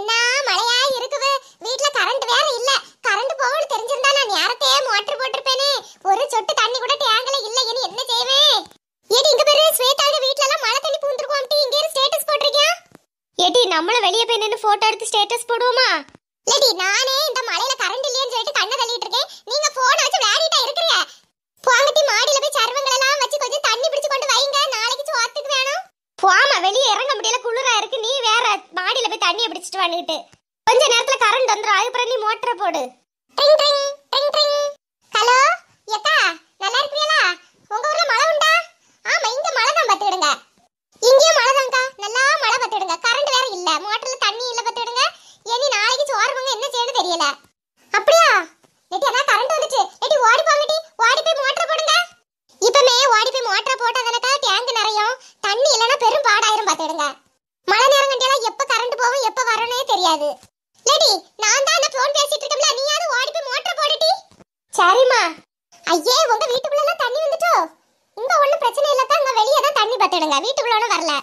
என்ன மழையா இருக்குது வீட்ல கரண்ட் வேற இல்ல கரண்ட் போகும்னு தெரிஞ்சிருந்தா நான் நேரத்தையே மோட்டர் போட்டிருப்பேனே ஒரு சொட்டு தண்ணி கூட டேங்க்ல இல்ல இனி என்ன செய்வேன் ஏடி இங்க பாரு ஸ்வேதாங்க வீட்ல எல்லாம் மழை தண்ணி பூந்துருக்கோம் இங்க இருந்து ஸ்டேட்டஸ் போட்டிருக்கியா ஏடி நம்மள வெளிய போய் நின்று போட்டோ எடுத்து ஸ்டேட்டஸ் போடுவோமா ஏடி நானே தண்ணியை பிடிச்சிட்டு வாங்கிட்டு கொஞ்ச நேரத்துல கரண்ட் வந்துடும் அதுக்கப்புறம் நீ மோட்டரை போடு சரிம்மா ஐயே உங்க வீட்டுக்குள்ள தண்ணி வந்துட்டோ இங்க ஒண்ணும் பிரச்சனை இல்லக்கா உங்க வெளிய தான் தண்ணி பத்திடுங்க வீட்டுக்குள்ள வரல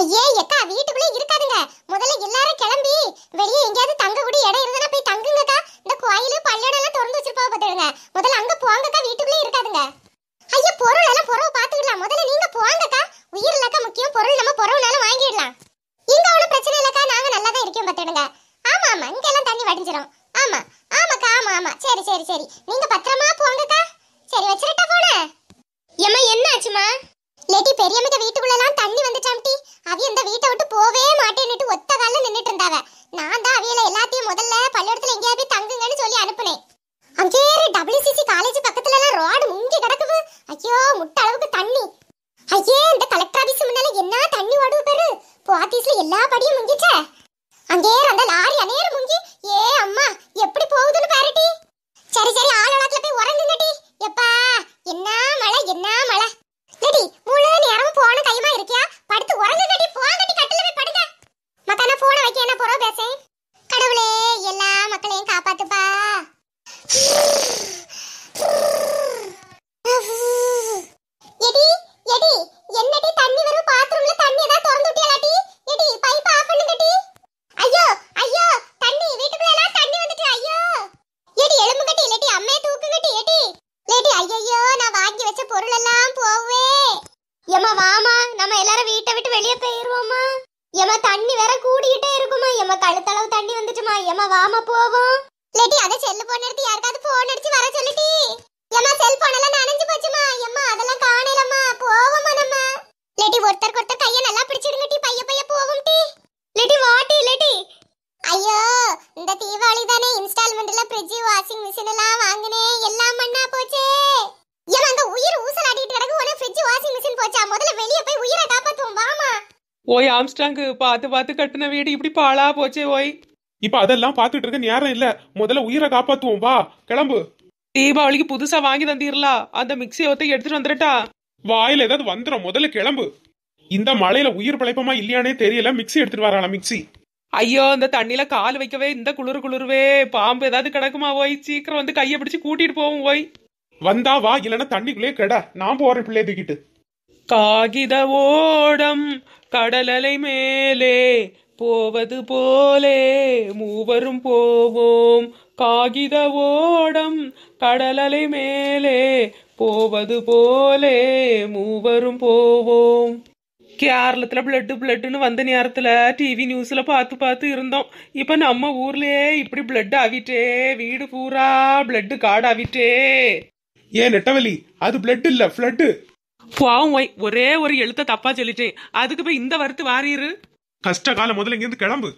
ஐயே எக்கா வீட்டுக்குள்ளே இருக்காதுங்க முதல்ல எல்லாரும் கிளம்பி வெளியே எங்கேயாவது தங்க கூடி இடம் இருந்தா போய் தங்குங்கக்கா இந்த கோயிலு பள்ளியோட எல்லாம் திறந்து வச்சிருப்பா பத்திடுங்க முதல்ல அங்க போங்கக்கா வீட்டுக்குள்ளே இருக்காதுங்க ஐயா பொருள் எல்லாம் பொறவு பாத்துக்கலாம் முதல்ல நீங்க போங்கக்கா உயிர் இல்லக்கா முக்கியம் பொருள் நம்ம பொறவுனாலும் வாங்கிடலாம் இங்க ஒண்ணு பிரச்சனை இல்லக்கா நாங்க நல்லா தான் இருக்கோம் பத்திடுங்க ஆமா ஆமா இங்கெல்லாம் தண்ணி வடிஞ்சிரும் ஆமா ஆமாக்கா ஆமா ஆமா சரி சரி சரி நீங்க பத்திரமா போங்கக்கா சரி வச்சிரட்டா போனே ஏமா என்ன ஆச்சுமா லேடி வீட்டுக்குள்ள எல்லாம் தண்ணி வந்துட்டாம்டி அவி இந்த வீட்டை விட்டு போவே மாட்டேன்னுட்டு ஒத்த காலில் நின்னுட்டு இருந்தாவ நான் தான் அவியல எல்லாத்தையும் முதல்ல பள்ளியிடத்துல எங்கேயாவது தங்குங்கன்னு சொல்லி அனுப்ப வாமா போவோம் லெட்டி அத செல்லு போன் எடுத்து யாருக்காவது போன் அடிச்சு வர சொல்லுடி ஏமா செல் போன் எல்லாம் நனைஞ்சு போச்சுமா ஏமா அதெல்லாம் காணலமா போவோமா நம்ம லெட்டி ஒருத்தர் ஒருத்தர் கைய நல்லா பிடிச்சிடுங்க டி பைய பைய போவோம் டி லெட்டி வாட்டி லெட்டி ஐயோ இந்த தீபாவளி தானே இன்ஸ்டால்மெண்ட்ல ஃப்ரிட்ஜ் வாஷிங் மிஷின் எல்லாம் வாங்கினேன் எல்லாம் மண்ணா போச்சே ஏமா அங்க உயிர் அடிட்டு கிடக்கு உன ஃப்ரிட்ஜ் வாஷிங் மிஷின் போச்சா முதல்ல வெளிய போய் உயிரை காப்பாத்துவோம் வாமா ஓய் ஆம்ஸ்டாங் பார்த்து பார்த்து கட்டுன வீடு இப்படி பாழா போச்சே ஓய் இப்ப அதெல்லாம் பாத்துட்டு இருக்க நேரம் இல்ல முதல்ல உயிரை காப்பாத்துவோம் வா கிளம்பு தீபாவளிக்கு புதுசா வாங்கி தந்திரலாம் அந்த மிக்சியை ஒத்தி எடுத்துட்டு வந்துட்டா வாயில ஏதாவது வந்துடும் முதல்ல கிளம்பு இந்த மழையில உயிர் பிழைப்பமா இல்லையானே தெரியல மிக்சி எடுத்துட்டு வரலாம் மிக்சி ஐயோ இந்த தண்ணில கால் வைக்கவே இந்த குளிர் குளிர்வே பாம்பு ஏதாவது கிடக்குமா ஓய் சீக்கிரம் வந்து கையை பிடிச்சு கூட்டிட்டு போவோம் ஓய் வந்தா வா இல்லைன்னா தண்ணிக்குள்ளே கெட நான் போறேன் பிள்ளைய தூக்கிட்டு காகித ஓடம் கடலலை மேலே போவது போலே மூவரும் போவோம் காகித ஓடம் கடலலை மேலே போவது போலே மூவரும் போவோம் கேரளத்தில் பிளட்டு பிளட்டுன்னு வந்த நேரத்தில் டிவி நியூஸில் பார்த்து பார்த்து இருந்தோம் இப்போ நம்ம ஊர்லயே இப்படி பிளட் ஆகிட்டே வீடு பூரா பிளட் காடு ஆகிட்டே ஏன் நெட்டவலி அது பிளட் இல்லை ஃப்ளட்டு பாவம் ஒரே ஒரு எழுத்த தப்பா சொல்லிட்டேன் அதுக்கு போய் இந்த வருத்து வாரியிரு கஷ்ட காலம் முதல்ல இங்கிருந்து கிளம்பு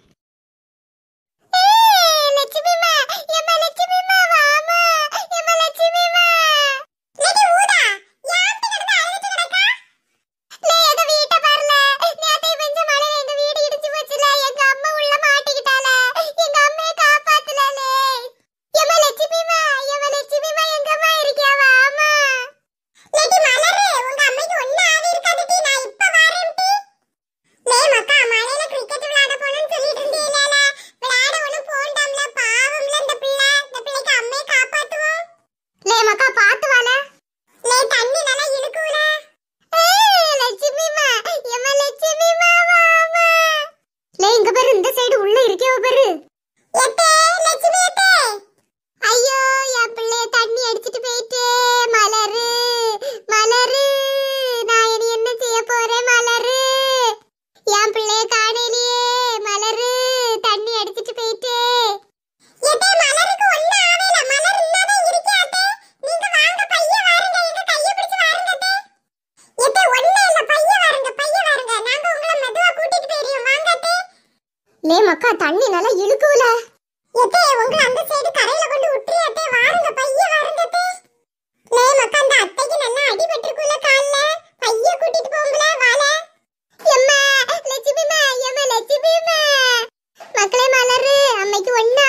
லே மக்கா தண்ணி நல்லா இழுக்குல எத்தே உங்க அந்த சைடு கரையில கொண்டு விட்டுரு வாருங்க பைய வாருங்க லே மக்கா அந்த அத்தைக்கு நல்லா அடிபட்டு இருக்குல கால்ல பைய கூட்டிட்டு போங்கல வால எம்மா லட்சுமிமா எம்மா லட்சுமிமா மக்களே மலரு அம்மைக்கு ஒண்ணு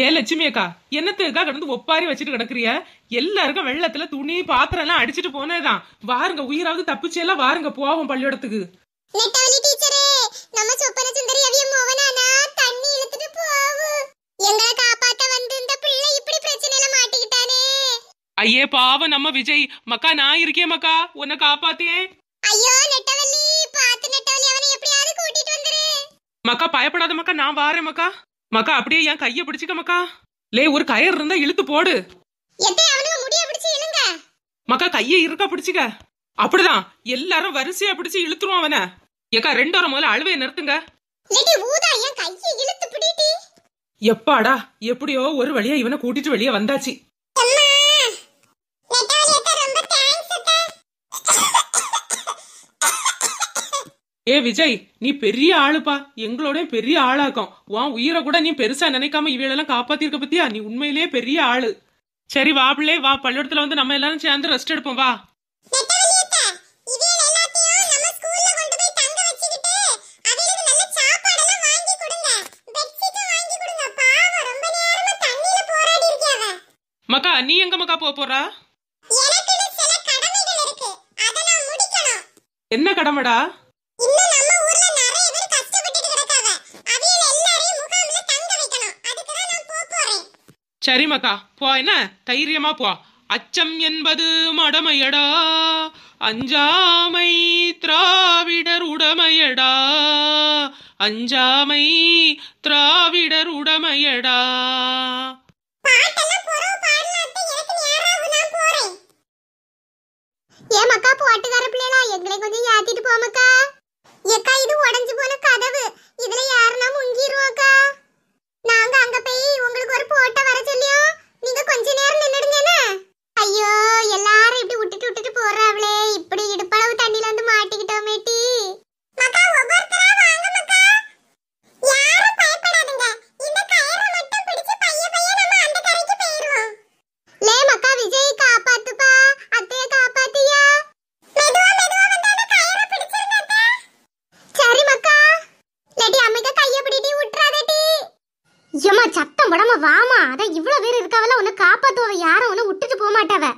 ஏ லட்சுமி அக்கா என்னத்துக்கா கிடந்து ஒப்பாரி வச்சுட்டு கிடக்குறிய எல்லாருக்கும் வெள்ளத்துல துணி பாத்திரம் எல்லாம் அடிச்சுட்டு போனேதான் வாருங்க உயிராவது தப்பிச்சு எல்லாம் வாருங்க போவோம் பள்ளியோடத்துக்கு நம்ம சொப்பன சுந்தரி அவிய மோவனானா தண்ணி இழுத்துட்டு போவும் எங்களை காப்பாத்த வந்து இந்த பிள்ளை இப்படி பிரச்சனையில மாட்டிக்கிட்டானே ஐயே பாவம் நம்ம விஜய் மக்கா நான் இருக்கேன் மக்கா உன்னை காப்பாத்தியே ஐயோ நெட்டவள்ளி பாத்து நெட்டவள்ளி அவனை எப்படியாவது கூட்டிட்டு வந்துரு மக்கா பயப்படாத மக்கா நான் வாரேன் மக்கா மக்கா அப்படியே என் கைய பிடிச்சுக்க மக்கா லே ஒரு கயர் இருந்தா இழுத்து போடு மக்கா கைய இருக்க பிடிச்சுக்க அப்படிதான் எல்லாரும் வரிசையா பிடிச்சு இழுத்துருவோம் அவன ஏக்கா ரெண்டோரம் முதல்ல அழுவைய நிறுத்துங்க எப்பாடா எப்படியோ ஒரு வழியா இவனை கூட்டிட்டு வெளியே வந்தாச்சு ஏ விஜய் நீ பெரிய ஆளுப்பா எங்களோட பெரிய ஆளாக்கும் உன் உயிரை கூட நீ பெருசா நினைக்காம இவளெல்லாம் காப்பாத்திருக்க பத்தியா நீ உண்மையிலேயே பெரிய ஆளு சரி வாபிளே வா பள்ளிக்கூடத்துல வந்து நம்ம எல்லாரும் சேர்ந்து ரெஸ்ட் எடுப்போம் வா மக்கா நீ எங்க மக்கா போக போறா என்ன கடமைடா சரி மக்கா போ என்ன தைரியமா போ அச்சம் என்பது மடமையடா அஞ்சாமை திராவிடர் உடமையடா அஞ்சாமை திராவிடர் உடமையடா ஏமாக்கா போட்டுக்கார பிள்ளைகளா எங்களை கொஞ்சம் ஏத்திட்டு போமக்கா ஏக்கா இது உடஞ்சு கதவு இதுல யாருன்னா நாங்க அங்க உடம்ப வாமா அதான் இவ்வளவு பேர் இருக்காவெல்லாம் உன்னை காப்பாத்துவ யாரும் உன்னை விட்டுட்டு போக மாட்டாவ